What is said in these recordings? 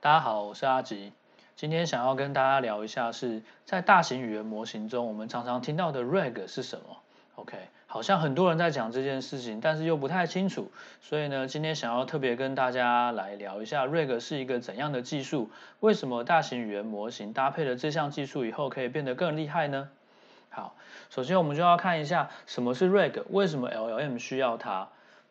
大家好，我是阿吉，今天想要跟大家聊一下是在大型语言模型中我们常常听到的 Reg 是什么。OK，好像很多人在讲这件事情，但是又不太清楚，所以呢，今天想要特别跟大家来聊一下 Reg 是一个怎样的技术，为什么大型语言模型搭配了这项技术以后可以变得更厉害呢？好，首先我们就要看一下什么是 Reg，为什么 LLM 需要它。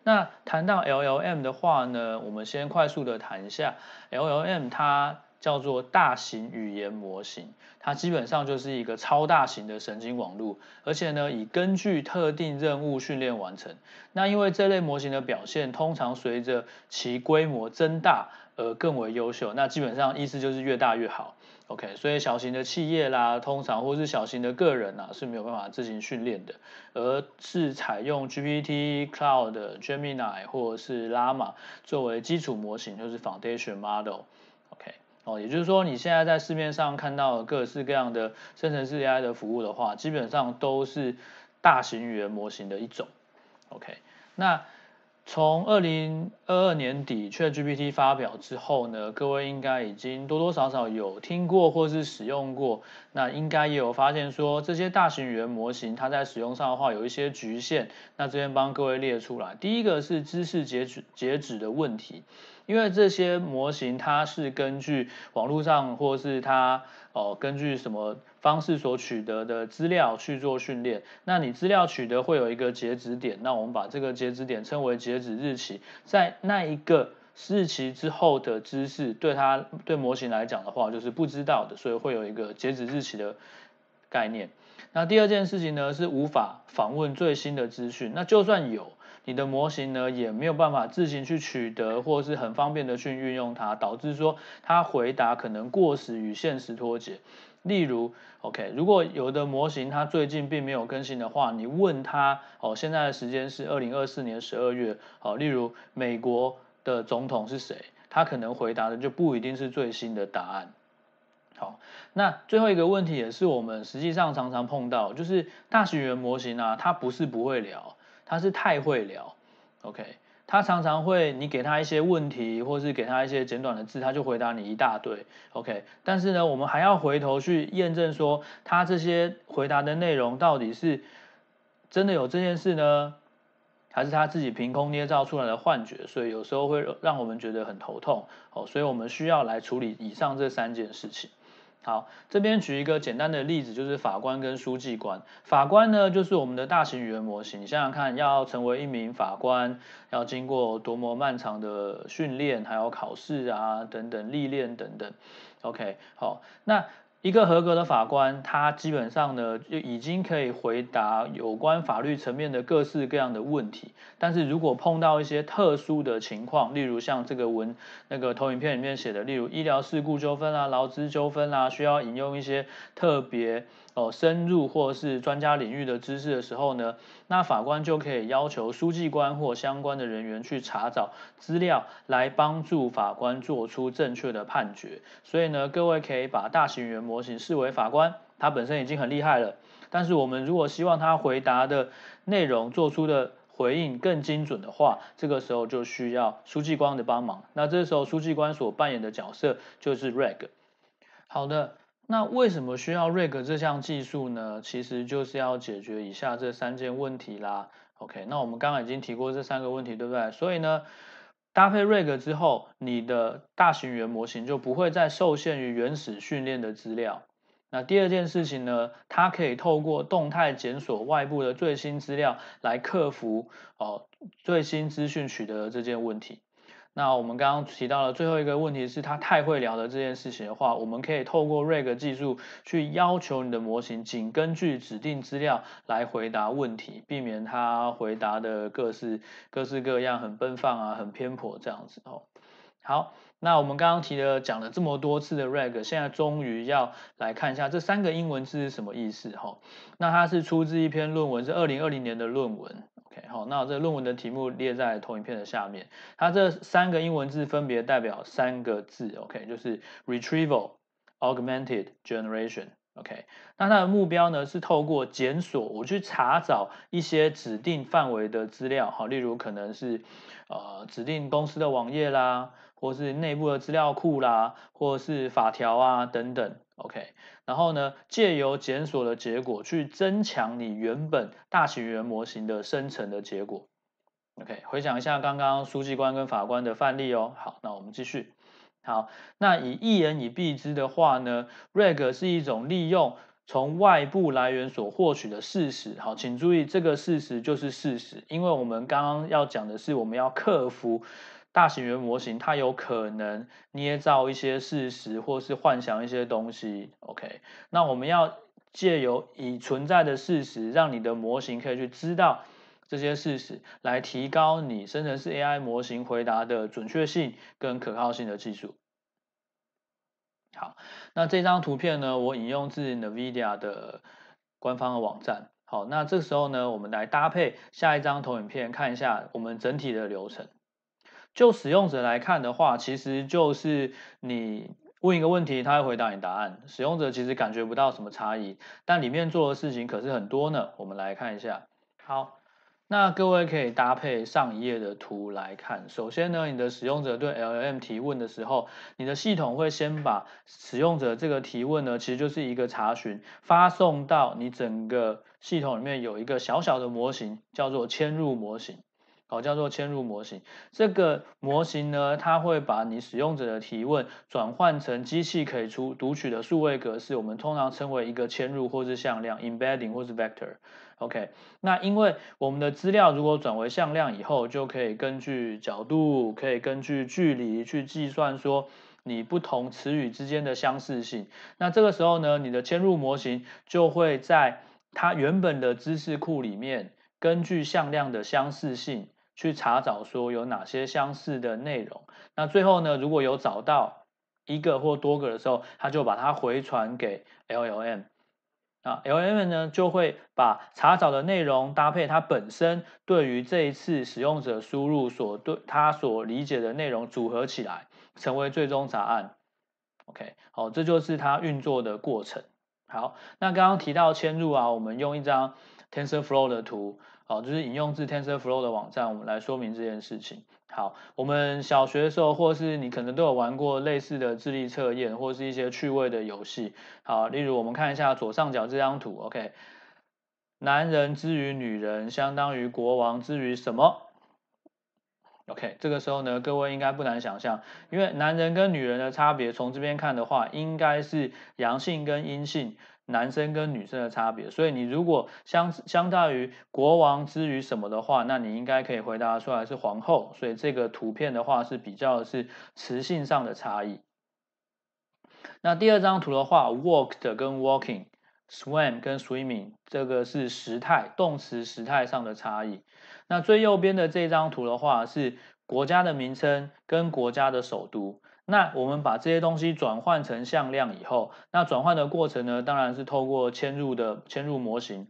那谈到 L L M 的话呢，我们先快速的谈一下 L L M，它叫做大型语言模型，它基本上就是一个超大型的神经网络，而且呢，以根据特定任务训练完成。那因为这类模型的表现通常随着其规模增大而更为优秀，那基本上意思就是越大越好。OK，所以小型的企业啦，通常或是小型的个人呐是没有办法自行训练的，而是采用 GPT Cloud Gemini 或者是 Llama 作为基础模型，就是 Foundation Model。OK，哦，也就是说你现在在市面上看到各式各样的生成式 AI 的服务的话，基本上都是大型语言模型的一种。OK，那从二零二二年底 ChatGPT 发表之后呢，各位应该已经多多少少有听过或是使用过，那应该也有发现说，这些大型语言模型它在使用上的话有一些局限。那这边帮各位列出来，第一个是知识截止截止的问题。因为这些模型它是根据网络上或是它哦根据什么方式所取得的资料去做训练，那你资料取得会有一个截止点，那我们把这个截止点称为截止日期，在那一个日期之后的知识对它对模型来讲的话就是不知道的，所以会有一个截止日期的概念。那第二件事情呢是无法访问最新的资讯，那就算有。你的模型呢也没有办法自行去取得，或是很方便的去运用它，导致说它回答可能过时与现实脱节。例如，OK，如果有的模型它最近并没有更新的话，你问他哦，现在的时间是二零二四年十二月，哦，例如美国的总统是谁，它可能回答的就不一定是最新的答案。好，那最后一个问题也是我们实际上常常碰到，就是大型语言模型啊，它不是不会聊。他是太会聊，OK，他常常会你给他一些问题，或是给他一些简短的字，他就回答你一大堆，OK。但是呢，我们还要回头去验证说，他这些回答的内容到底是真的有这件事呢，还是他自己凭空捏造出来的幻觉？所以有时候会让我们觉得很头痛，哦，所以我们需要来处理以上这三件事情。好，这边举一个简单的例子，就是法官跟书记官。法官呢，就是我们的大型语言模型。想想看，要成为一名法官，要经过多么漫长的训练，还有考试啊，等等历练等等。OK，好，那。一个合格的法官，他基本上呢就已经可以回答有关法律层面的各式各样的问题。但是如果碰到一些特殊的情况，例如像这个文那个投影片里面写的，例如医疗事故纠纷啊、劳资纠纷啊，需要引用一些特别。哦，深入或是专家领域的知识的时候呢，那法官就可以要求书记官或相关的人员去查找资料，来帮助法官做出正确的判决。所以呢，各位可以把大型语言模型视为法官，他本身已经很厉害了。但是我们如果希望他回答的内容、做出的回应更精准的话，这个时候就需要书记官的帮忙。那这时候书记官所扮演的角色就是 rag。好的。那为什么需要 r i g 这项技术呢？其实就是要解决以下这三件问题啦。OK，那我们刚刚已经提过这三个问题，对不对？所以呢，搭配 r i g 之后，你的大型语言模型就不会再受限于原始训练的资料。那第二件事情呢，它可以透过动态检索外部的最新资料，来克服哦最新资讯取得的这件问题。那我们刚刚提到的最后一个问题是他太会聊的这件事情的话，我们可以透过 r a g 技术去要求你的模型仅根据指定资料来回答问题，避免他回答的各式各式各样很奔放啊、很偏颇这样子哦。好，那我们刚刚提的讲了这么多次的 r a g 现在终于要来看一下这三个英文字是什么意思哈。那它是出自一篇论文，是二零二零年的论文。好，那这论文的题目列在投影片的下面。它这三个英文字分别代表三个字，OK，就是 retrieval, augmented generation。OK，那它的目标呢是透过检索，我去查找一些指定范围的资料，好，例如可能是呃指定公司的网页啦，或是内部的资料库啦，或是法条啊等等。OK，然后呢，借由检索的结果去增强你原本大型语言模型的生成的结果。OK，回想一下刚刚书记官跟法官的范例哦。好，那我们继续。好，那以一言以蔽之的话呢，Reg 是一种利用从外部来源所获取的事实。好，请注意这个事实就是事实，因为我们刚刚要讲的是我们要克服。大型语言模型它有可能捏造一些事实，或是幻想一些东西。OK，那我们要借由已存在的事实，让你的模型可以去知道这些事实，来提高你生成式 AI 模型回答的准确性跟可靠性的技术。好，那这张图片呢，我引用自 NVIDIA 的官方的网站。好，那这时候呢，我们来搭配下一张投影片，看一下我们整体的流程。就使用者来看的话，其实就是你问一个问题，他会回答你答案。使用者其实感觉不到什么差异，但里面做的事情可是很多呢。我们来看一下。好，那各位可以搭配上一页的图来看。首先呢，你的使用者对 LLM 提问的时候，你的系统会先把使用者这个提问呢，其实就是一个查询，发送到你整个系统里面有一个小小的模型，叫做迁入模型。好，叫做嵌入模型。这个模型呢，它会把你使用者的提问转换成机器可以出读取的数位格式，我们通常称为一个嵌入或是向量 （embedding） 或是 vector。OK，那因为我们的资料如果转为向量以后，就可以根据角度，可以根据距离去计算说你不同词语之间的相似性。那这个时候呢，你的嵌入模型就会在它原本的知识库里面，根据向量的相似性。去查找说有哪些相似的内容，那最后呢，如果有找到一个或多个的时候，他就把它回传给 LLM，啊，LM 呢就会把查找的内容搭配它本身对于这一次使用者输入所对它所理解的内容组合起来，成为最终答案。OK，好，这就是它运作的过程。好，那刚刚提到迁入啊，我们用一张。TensorFlow 的图，好，就是引用自 TensorFlow 的网站，我们来说明这件事情。好，我们小学的时候，或是你可能都有玩过类似的智力测验，或是一些趣味的游戏。好，例如我们看一下左上角这张图，OK，男人之于女人，相当于国王之于什么？OK，这个时候呢，各位应该不难想象，因为男人跟女人的差别，从这边看的话，应该是阳性跟阴性。男生跟女生的差别，所以你如果相相当于国王之于什么的话，那你应该可以回答出来是皇后。所以这个图片的话是比较是词性上的差异。那第二张图的话，walked 跟 w a l k i n g s w i m 跟 swimming，这个是时态，动词时态上的差异。那最右边的这张图的话，是国家的名称跟国家的首都。那我们把这些东西转换成向量以后，那转换的过程呢，当然是透过嵌入的嵌入模型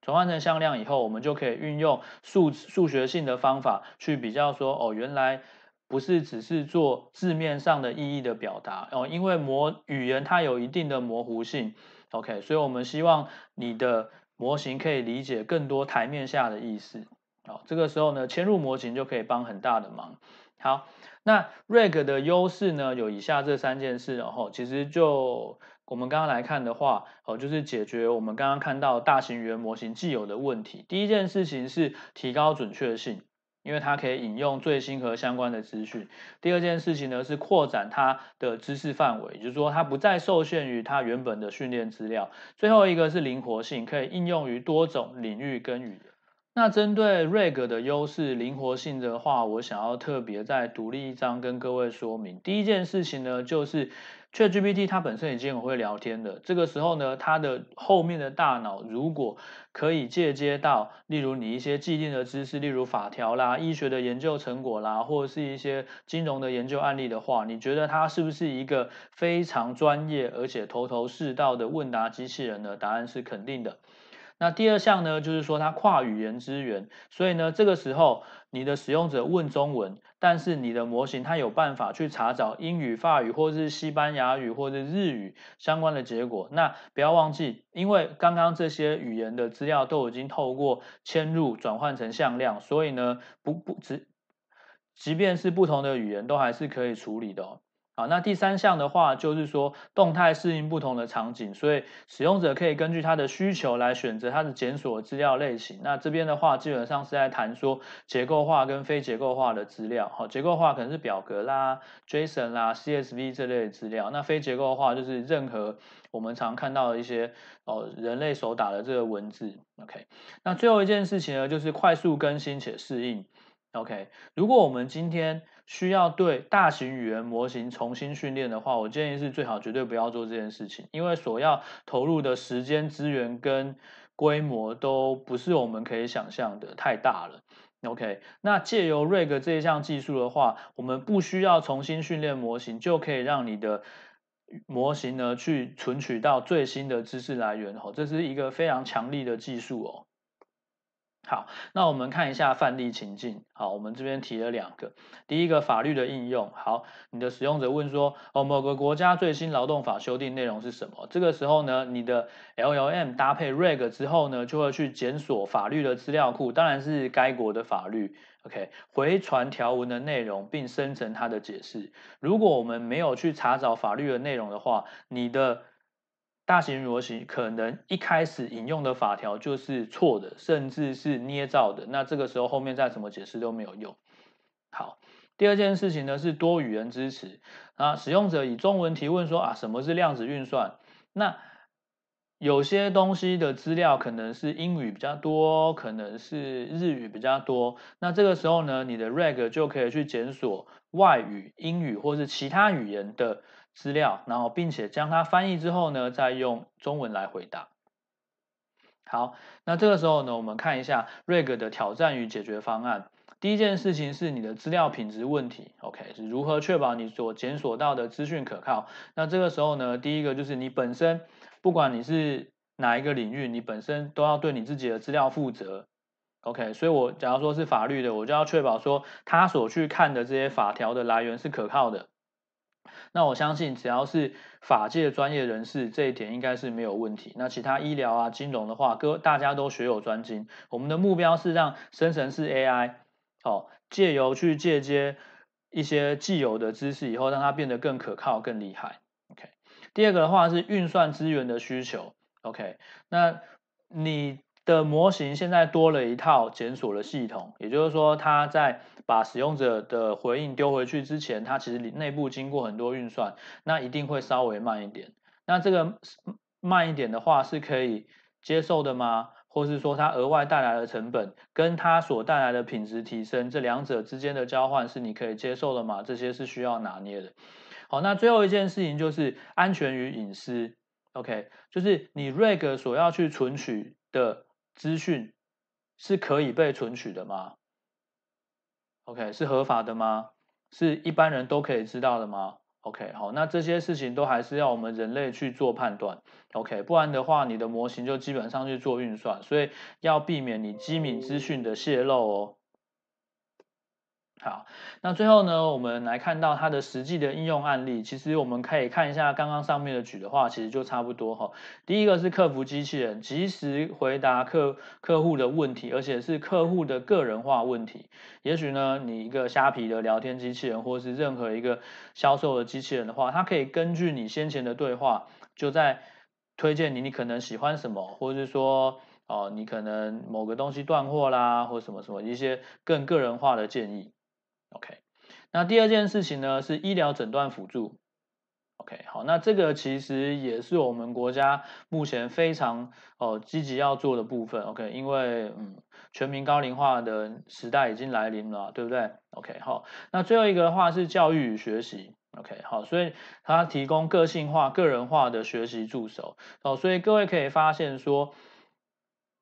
转换成向量以后，我们就可以运用数数学性的方法去比较说，哦，原来不是只是做字面上的意义的表达，哦，因为模语言它有一定的模糊性，OK，所以我们希望你的模型可以理解更多台面下的意思，哦，这个时候呢，嵌入模型就可以帮很大的忙，好。那 Rag 的优势呢，有以下这三件事，然后其实就我们刚刚来看的话，哦，就是解决我们刚刚看到大型语言模型既有的问题。第一件事情是提高准确性，因为它可以引用最新和相关的资讯。第二件事情呢是扩展它的知识范围，也就是说它不再受限于它原本的训练资料。最后一个是灵活性，可以应用于多种领域跟语言。那针对 Reg 的优势灵活性的话，我想要特别再独立一章跟各位说明。第一件事情呢，就是 ChatGPT 它本身已经很会聊天的。这个时候呢，它的后面的大脑如果可以借接到，例如你一些既定的知识，例如法条啦、医学的研究成果啦，或者是一些金融的研究案例的话，你觉得它是不是一个非常专业而且头头是道的问答机器人呢？答案是肯定的。那第二项呢，就是说它跨语言支援，所以呢，这个时候你的使用者问中文，但是你的模型它有办法去查找英语、法语或是西班牙语或者日语相关的结果。那不要忘记，因为刚刚这些语言的资料都已经透过嵌入转换成向量，所以呢，不不只，即便是不同的语言都还是可以处理的哦。好，那第三项的话就是说动态适应不同的场景，所以使用者可以根据他的需求来选择他的检索资料类型。那这边的话基本上是在谈说结构化跟非结构化的资料。好，结构化可能是表格啦、JSON 啦、CSV 这类的资料。那非结构化就是任何我们常看到的一些哦人类手打的这个文字。OK，那最后一件事情呢就是快速更新且适应。OK，如果我们今天。需要对大型语言模型重新训练的话，我建议是最好绝对不要做这件事情，因为所要投入的时间、资源跟规模都不是我们可以想象的太大了。OK，那借由 r i g 这一项技术的话，我们不需要重新训练模型，就可以让你的模型呢去存取到最新的知识来源哦，这是一个非常强力的技术哦。好，那我们看一下范例情境。好，我们这边提了两个，第一个法律的应用。好，你的使用者问说，哦，某个国家最新劳动法修订内容是什么？这个时候呢，你的 LLM 搭配 Reg 之后呢，就会去检索法律的资料库，当然是该国的法律。OK，回传条文的内容，并生成它的解释。如果我们没有去查找法律的内容的话，你的大型模型可能一开始引用的法条就是错的，甚至是捏造的。那这个时候后面再怎么解释都没有用。好，第二件事情呢是多语言支持。啊，使用者以中文提问说啊，什么是量子运算？那有些东西的资料可能是英语比较多，可能是日语比较多。那这个时候呢，你的 RAG 就可以去检索外语、英语或是其他语言的。资料，然后并且将它翻译之后呢，再用中文来回答。好，那这个时候呢，我们看一下瑞 g 的挑战与解决方案。第一件事情是你的资料品质问题，OK，是如何确保你所检索到的资讯可靠？那这个时候呢，第一个就是你本身，不管你是哪一个领域，你本身都要对你自己的资料负责，OK。所以我假如说是法律的，我就要确保说他所去看的这些法条的来源是可靠的。那我相信，只要是法界专业人士，这一点应该是没有问题。那其他医疗啊、金融的话，各大家都学有专精。我们的目标是让生成式 AI，哦，借由去借接一些既有的知识，以后让它变得更可靠、更厉害。OK，第二个的话是运算资源的需求。OK，那你。的模型现在多了一套检索的系统，也就是说，它在把使用者的回应丢回去之前，它其实内部经过很多运算，那一定会稍微慢一点。那这个慢一点的话是可以接受的吗？或是说，它额外带来的成本跟它所带来的品质提升，这两者之间的交换是你可以接受的吗？这些是需要拿捏的。好，那最后一件事情就是安全与隐私。OK，就是你 RAG 所要去存取的。资讯是可以被存取的吗？OK，是合法的吗？是一般人都可以知道的吗？OK，好，那这些事情都还是要我们人类去做判断。OK，不然的话，你的模型就基本上去做运算，所以要避免你机敏资讯的泄露哦。好，那最后呢，我们来看到它的实际的应用案例。其实我们可以看一下刚刚上面的举的话，其实就差不多哈。第一个是客服机器人，及时回答客客户的问题，而且是客户的个人化问题。也许呢，你一个虾皮的聊天机器人，或是任何一个销售的机器人的话，它可以根据你先前的对话，就在推荐你你可能喜欢什么，或是说，哦，你可能某个东西断货啦，或什么什么一些更个人化的建议。OK，那第二件事情呢是医疗诊断辅助，OK，好，那这个其实也是我们国家目前非常哦积极要做的部分，OK，因为嗯，全民高龄化的时代已经来临了，对不对？OK，好，那最后一个的话是教育与学习，OK，好，所以它提供个性化、个人化的学习助手哦，所以各位可以发现说，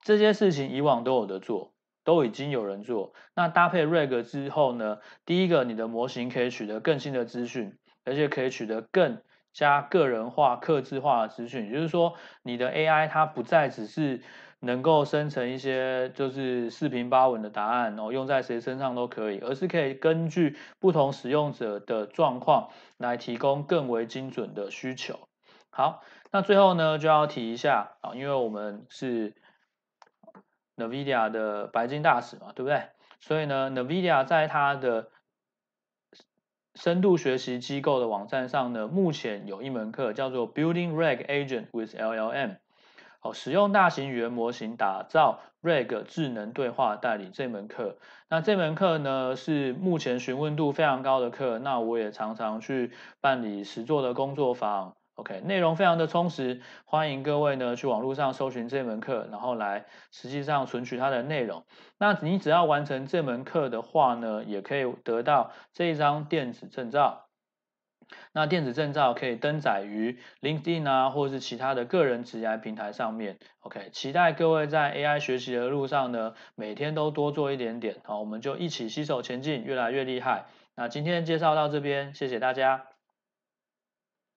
这些事情以往都有的做。都已经有人做，那搭配 RAG 之后呢？第一个，你的模型可以取得更新的资讯，而且可以取得更加个人化、刻字化的资讯。也就是说，你的 AI 它不再只是能够生成一些就是四平八稳的答案，然后用在谁身上都可以，而是可以根据不同使用者的状况来提供更为精准的需求。好，那最后呢，就要提一下啊，因为我们是。Nvidia 的白金大使嘛，对不对？所以呢，Nvidia 在它的深度学习机构的网站上呢，目前有一门课叫做 “Building r a g Agent with LLM”，哦，使用大型语言模型打造 r a g 智能对话代理这门课。那这门课呢，是目前询问度非常高的课。那我也常常去办理实作的工作坊。OK，内容非常的充实，欢迎各位呢去网络上搜寻这门课，然后来实际上存取它的内容。那你只要完成这门课的话呢，也可以得到这一张电子证照。那电子证照可以登载于 LinkedIn 啊，或是其他的个人直 i 平台上面。OK，期待各位在 AI 学习的路上呢，每天都多做一点点，好，我们就一起携手前进，越来越厉害。那今天介绍到这边，谢谢大家。